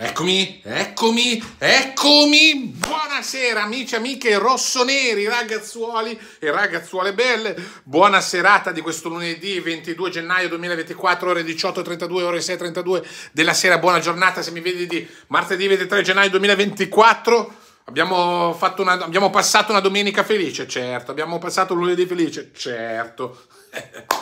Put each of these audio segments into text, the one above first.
Eccomi, eccomi, eccomi! Buonasera amici, amiche rossoneri, ragazzuoli e ragazzuole belle. Buona serata di questo lunedì 22 gennaio 2024, ore 18.32, ore 6.32 della sera. Buona giornata se mi vedi di martedì 23 gennaio 2024. Abbiamo, una, abbiamo passato una domenica felice, certo. Abbiamo passato un lunedì felice, certo.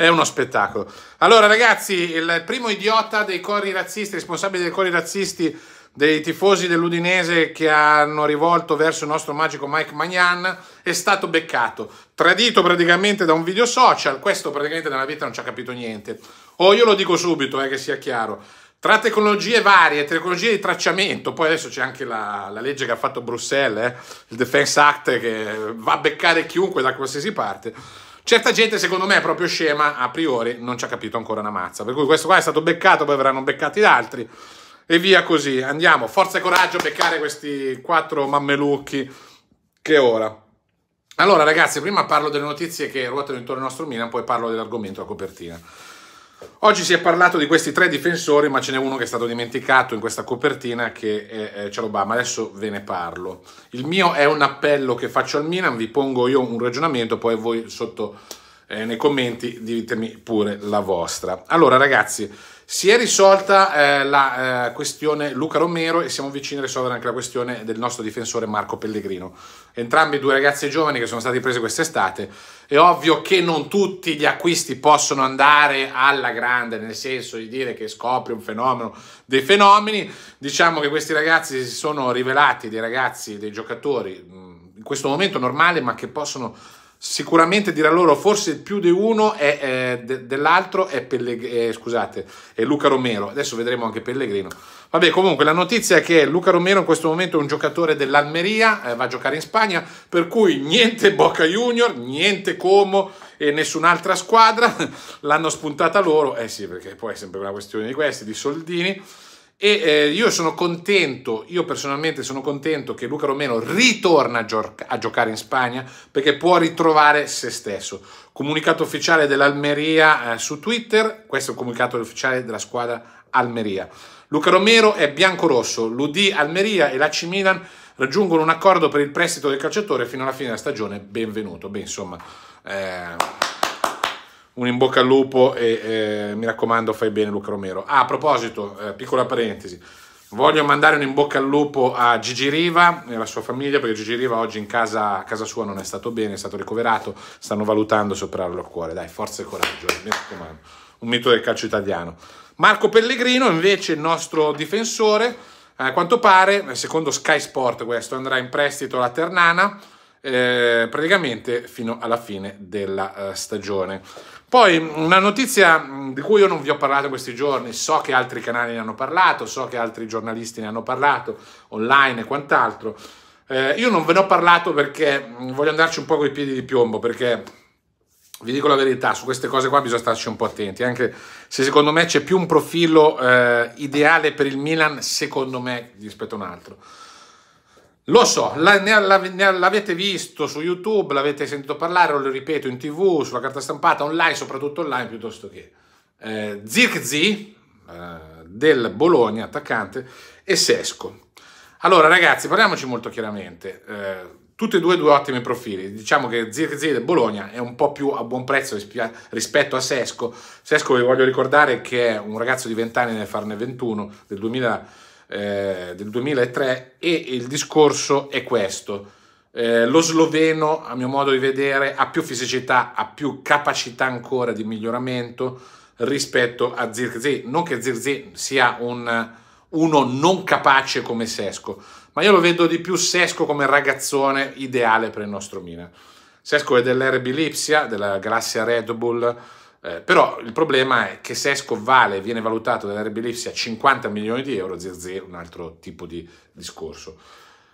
è uno spettacolo. Allora ragazzi, il primo idiota dei cori razzisti, responsabile dei cori razzisti dei tifosi dell'Udinese che hanno rivolto verso il nostro magico Mike Magnan è stato beccato, tradito praticamente da un video social, questo praticamente nella vita non ci ha capito niente. O oh, io lo dico subito, eh, che sia chiaro. Tra tecnologie varie, tecnologie di tracciamento, poi adesso c'è anche la, la, legge che ha fatto Bruxelles, eh, il Defense Act che va a beccare chiunque da qualsiasi parte. Certa gente, secondo me, è proprio scema, a priori non ci ha capito ancora una mazza. Per cui questo qua è stato beccato, poi verranno beccati altri. E via così. Andiamo, forza e coraggio a beccare questi quattro mammelucchi che ora. Allora, ragazzi, prima parlo delle notizie che ruotano intorno al nostro Milan, poi parlo dell'argomento a copertina. Oggi si è parlato di questi tre difensori, ma ce n'è uno che è stato dimenticato in questa copertina che è Cialobama, adesso ve ne parlo. Il mio è un appello che faccio al Milan, vi pongo io un ragionamento, poi voi sotto eh, nei commenti ditemi pure la vostra. Allora ragazzi, si è risolta eh, la eh, questione Luca Romero e siamo vicini a risolvere anche la questione del nostro difensore Marco Pellegrino. Entrambi due ragazzi giovani che sono stati presi quest'estate. È ovvio che non tutti gli acquisti possono andare alla grande, nel senso di dire che scopri un fenomeno dei fenomeni. Diciamo che questi ragazzi si sono rivelati dei ragazzi, dei giocatori in questo momento normale, ma che possono sicuramente dirà loro forse più di uno è, è eh, de, dell'altro è, Pellegr- eh, scusate, è Luca Romero adesso vedremo anche Pellegrino vabbè comunque la notizia è che Luca Romero in questo momento è un giocatore dell'Almeria eh, va a giocare in Spagna per cui niente Boca Junior niente Como e nessun'altra squadra l'hanno spuntata loro eh sì perché poi è sempre una questione di questi di soldini e eh, io sono contento, io personalmente sono contento che Luca Romero ritorna a, gio- a, giocare in Spagna perché può ritrovare se stesso. Comunicato ufficiale dell'Almeria eh, su Twitter, questo è il comunicato ufficiale della squadra Almeria. Luca Romero è bianco-rosso, l'UD Almeria e la Milan raggiungono un accordo per il prestito del calciatore fino alla fine della stagione. Benvenuto, beh insomma... Eh un in bocca al lupo e eh, mi raccomando fai bene Luca Romero. Ah, a proposito, eh, piccola parentesi, voglio mandare un in bocca al lupo a Gigi Riva e alla sua famiglia perché Gigi Riva oggi in casa, a casa sua non è stato bene, è stato ricoverato, stanno valutando se operarlo al cuore, dai, forza e coraggio, eh, mi raccomando, un mito del calcio italiano. Marco Pellegrino invece il nostro difensore, a quanto pare, secondo Sky Sport questo, andrà in prestito alla Ternana. Eh, praticamente fino alla fine della eh, stagione. Poi una notizia mm, di cui io non vi ho parlato questi giorni, so che altri canali ne hanno parlato, so che altri giornalisti ne hanno parlato, online e quant'altro. Eh, io non ve ne ho parlato perché mm, voglio andarci un po' coi piedi di piombo, perché vi dico la verità, su queste cose qua bisogna starci un po' attenti, anche se secondo me c'è più un profilo eh, ideale per il Milan, secondo me, rispetto a un altro. Lo so, la, ne, la, ne, l'avete visto su YouTube, l'avete sentito parlare, lo ripeto, in tv, sulla carta stampata, online, soprattutto online piuttosto che. Eh, Zirkzi, eh, del Bologna, attaccante, e Sesco. Allora ragazzi, parliamoci molto chiaramente. Eh, tutti e due due ottimi profili. Diciamo che Zirkzi del Bologna è un po' più a buon prezzo rispetto a Sesco. Sesco vi voglio ricordare che è un ragazzo di 20 anni, nel farne 21, del 2000 eh, del 2003 e il discorso è questo. Eh, lo sloveno, a mio modo di vedere, ha più fisicità, ha più capacità ancora di miglioramento rispetto a Zirzi. Non che Zirzi sia un, uno non capace come Sesco, ma io lo vedo di più Sesco come ragazzone ideale per il nostro Milan. Sesco è dell'RB Lipsia, della galassia Red Bull, eh, però il problema è che Sesco vale e viene valutato da a 50 milioni di euro, Zirze un altro tipo di discorso.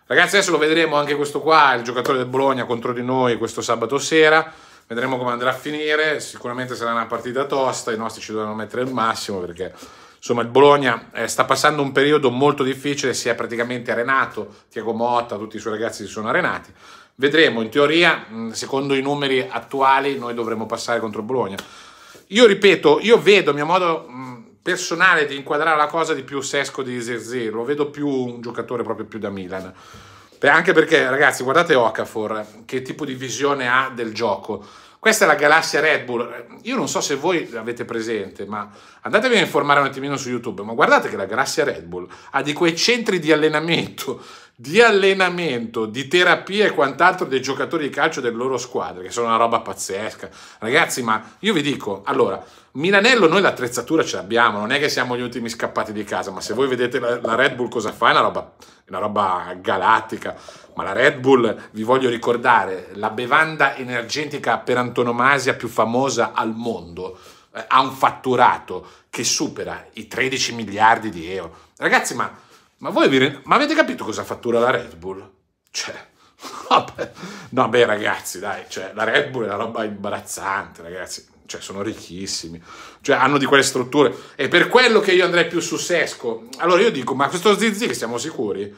Ragazzi, adesso lo vedremo anche questo qua, il giocatore del Bologna contro di noi questo sabato sera. Vedremo come andrà a finire, sicuramente sarà una partita tosta, i nostri ci dovranno mettere il massimo perché insomma il Bologna eh, sta passando un periodo molto difficile, si è praticamente arenato, Tiago Motta, tutti i suoi ragazzi si sono arenati. Vedremo, in teoria, secondo i numeri attuali, noi dovremo passare contro Bologna. Io ripeto, io vedo il mio modo mm, personale di inquadrare la cosa di più Sesco di Zirze, lo vedo più un giocatore proprio più da Milan. anche perché, ragazzi, guardate Okafor, che tipo di visione ha del gioco. Questa è la galassia Red Bull. Io non so se voi l'avete presente, ma andatevi a informare un attimino su YouTube. Ma guardate che la galassia Red Bull ha di quei centri di allenamento di allenamento, di terapia e quant'altro dei giocatori di calcio delle loro squadre, che sono una roba pazzesca. Ragazzi, ma io vi dico, allora, Milanello noi l'attrezzatura ce l'abbiamo, non è che siamo gli ultimi scappati di casa, ma se voi vedete la, la Red Bull cosa fa, è una roba, una roba galattica. Ma la Red Bull, vi voglio ricordare, la bevanda energetica per antonomasia più famosa al mondo, eh, ha un fatturato che supera i 13 miliardi di euro. Ragazzi, ma ma voi vi rend- Ma avete capito cosa fattura la Red Bull? Cioè, vabbè, no beh ragazzi, dai, cioè, la Red Bull è una roba imbarazzante, ragazzi. Cioè, sono ricchissimi, cioè, hanno di quelle strutture. E per quello che io andrei più su Sesco. Allora io dico, ma questo Zizi che siamo sicuri?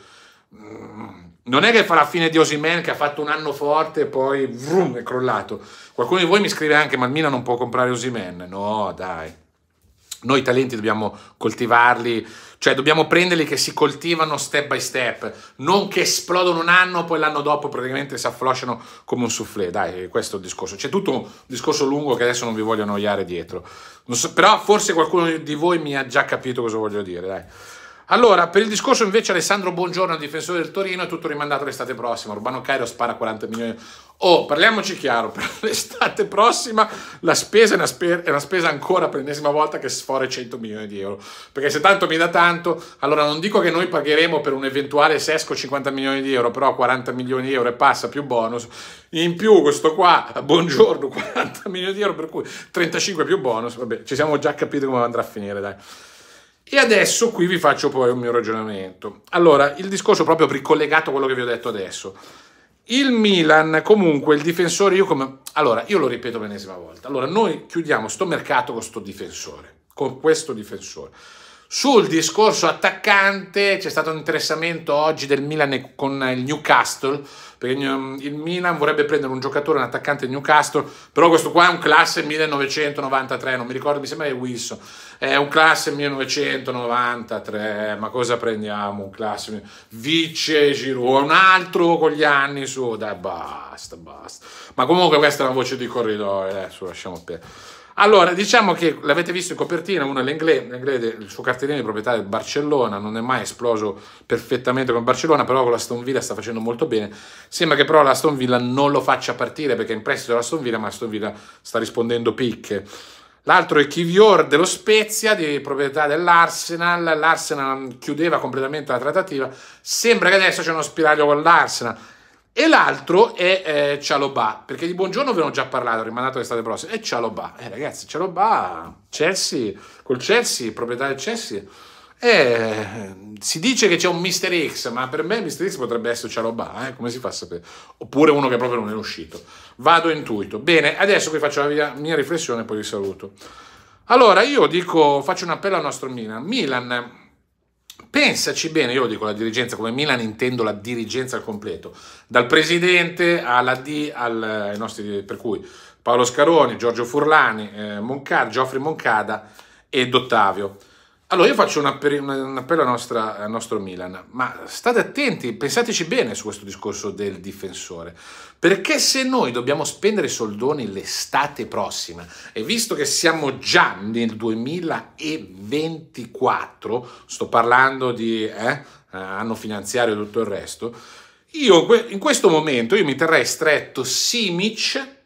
Mm. Non è che fa la fine di Osimen che ha fatto un anno forte e poi vroom, è crollato. Qualcuno di voi mi scrive anche: Ma il Milan non può comprare Osimen? No, dai. Noi talenti dobbiamo coltivarli, cioè dobbiamo prenderli che si coltivano step by step, non che esplodono un anno, poi l'anno dopo praticamente si afflosciano come un soufflé. Dai, questo è il discorso. C'è tutto un discorso lungo che adesso non vi voglio annoiare dietro. So, però forse qualcuno di voi mi ha già capito cosa voglio dire, dai. Allora, per il discorso invece Alessandro Buongiorno, difensore del Torino, è tutto rimandato l'estate prossima. Urbano Cairo spara 40 milioni. Oh, parliamoci chiaro, per l'estate prossima la spesa è una, spe- è una spesa ancora per l'ennesima volta che sfora i 100 milioni di euro. Perché se tanto mi dà tanto, allora non dico che noi pagheremo per un eventuale sesco 50 milioni di euro, però 40 milioni di euro e passa più bonus. In più questo qua, buongiorno, 40 milioni di euro, per cui 35 più bonus. Vabbè, ci siamo già capiti come andrà a finire, dai. E adesso qui vi faccio poi un mio ragionamento. Allora, il discorso proprio ricollegato a quello che vi ho detto adesso. Il Milan, comunque, il difensore, io come... Allora, io lo ripeto l'ennesima volta. Allora, noi chiudiamo sto mercato con sto difensore, con questo difensore. Sul discorso attaccante c'è stato un interessamento oggi del Milan con il Newcastle, perché mm, il Milan vorrebbe prendere un giocatore, un attaccante del Newcastle, però questo qua è un classe 1993, non mi ricordo, mi sembra è Wilson, è un classe 1993, ma cosa prendiamo? Un classe Vice Giroud, un altro con gli anni su, dai basta, basta. Ma comunque questa è una voce di corridoio, adesso eh, lasciamo perdere. Allora, diciamo che l'avete visto in copertina, uno è l'inglese, l'Englese il suo cartellino di proprietà del Barcellona, non è mai esploso perfettamente con Barcellona, però con la Stone Villa sta facendo molto bene. Sembra che però la Stone Villa non lo faccia partire perché è in prestito la Stone Villa, ma la Stone Villa sta rispondendo picche. L'altro è Kivior dello Spezia, di proprietà dell'Arsenal. L'Arsenal chiudeva completamente la trattativa. Sembra che adesso c'è uno spiraglio con l'Arsenal e l'altro è eh, Cialobà, perché di buongiorno ve ne ho già parlato, rimandato l'estate prossima. E Cialobà, eh ragazzi, Cialobà, Chelsea, col Chelsea, proprietario del Chelsea, eh, si dice che c'è un Mr. X, ma per me Mr. X potrebbe essere Cialobà, eh, come si fa a sapere? Oppure uno che proprio non è uscito. Vado intuito. Bene, adesso qui faccio la mia, mia riflessione e poi vi saluto. Allora, io dico, faccio un appello al nostro Milan. Milan pensaci bene, io lo dico la dirigenza come Milan, intendo la dirigenza al completo, dal presidente alla D, al, nostri, per cui Paolo Scaroni, Giorgio Furlani, eh, Moncada, Geoffrey Moncada ed Ottavio. Allora io faccio un appello, al nostro Milan, ma state attenti, pensateci bene su questo discorso del difensore, perché se noi dobbiamo spendere soldoni l'estate prossima e visto che siamo già nel 2024, sto parlando di eh, anno finanziario e tutto il resto, io in questo momento io mi terrei stretto Simic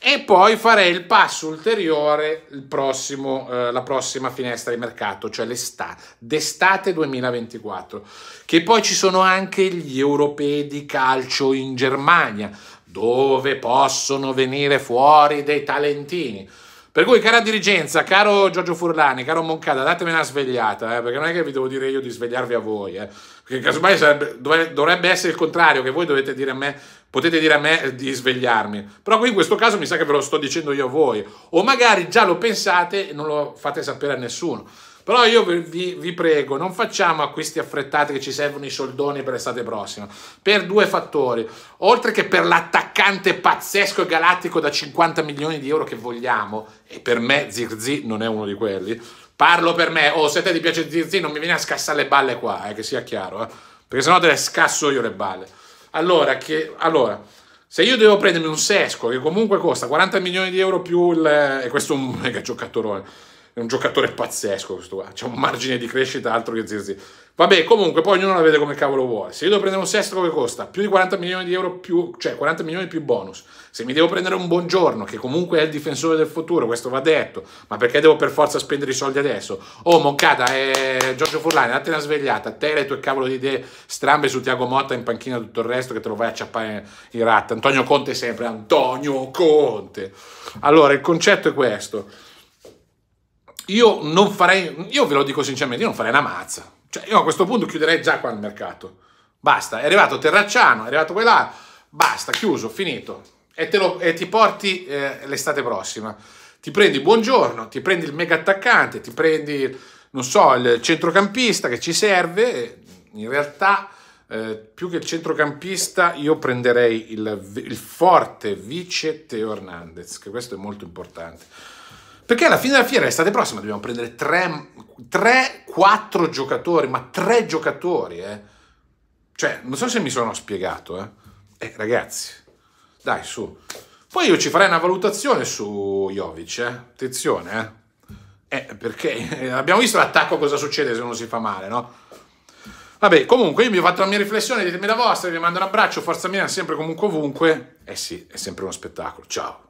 e poi farei il passo ulteriore il prossimo, eh, la prossima finestra di mercato, cioè l'estate, d'estate 2024, che poi ci sono anche gli europei di calcio in Germania, dove possono venire fuori dei talentini. Per cui, cara dirigenza, caro Giorgio Furlani, caro Moncada, datemi una svegliata, eh, perché non è che vi devo dire io di svegliarvi a voi, eh. perché casomai sarebbe, dovrebbe essere il contrario, che voi dovete dire a me, potete dire a me di svegliarmi. Però qui in questo caso mi sa che ve lo sto dicendo io a voi, o magari già lo pensate e non lo fate sapere a nessuno. Però io vi, vi prego, non facciamo acquisti affrettati che ci servono i soldoni per l'estate prossima. Per due fattori. Oltre che per l'attaccante pazzesco e galattico da 50 milioni di euro che vogliamo, e per me Zirzi non è uno di quelli, parlo per me, o oh, se a te ti piace Zirzi non mi vieni a scassare le balle qua, eh, che sia chiaro, eh. perché sennò te le scasso io le balle. Allora, che, allora, se io devo prendermi un Sesco che comunque costa 40 milioni di euro più il... e questo è un mega giocatorone, è un giocatore pazzesco questo qua, c'è un margine di crescita altro che zirzi. Vabbè, comunque poi ognuno la vede come cavolo vuole. Se io devo prendere un sesto che costa più di 40 milioni di euro più, cioè 40 milioni più bonus. Se mi devo prendere un buongiorno che comunque è il difensore del futuro, questo va detto, ma perché devo per forza spendere i soldi adesso? Oh Moncada e eh, Giorgio Furlani, date una svegliata, te le tue cavolo di idee strambe su Tiago Motta in panchina tutto il resto che te lo vai a ciappare in ratta. Antonio Conte sempre, Antonio Conte. Allora, il concetto è questo io non farei, io ve lo dico sinceramente, io non farei una mazza. Cioè, io a questo punto chiuderei già qua il mercato. Basta, è arrivato Terracciano, è arrivato quella, basta, chiuso, finito. E, lo, e ti porti eh, l'estate prossima. Ti prendi Buongiorno, ti prendi il mega attaccante, ti prendi, non so, il centrocampista che ci serve. In realtà, eh, più che il centrocampista, io prenderei il, il forte vice Teo Hernandez, che questo è molto importante. Perché alla fine della fiera, l'estate prossima, dobbiamo prendere 3-4 giocatori, ma 3 giocatori, eh. Cioè, non so se mi sono spiegato, eh. Eh, ragazzi, dai, su. Poi io ci farei una valutazione su Jovic, eh. Attenzione, eh. eh perché eh, abbiamo visto l'attacco cosa succede se uno si fa male, no? Vabbè, comunque io vi ho fatto la mia riflessione, ditemi la vostra, vi mando un abbraccio, forza mia, sempre comunque ovunque. Eh sì, è sempre uno spettacolo. Ciao.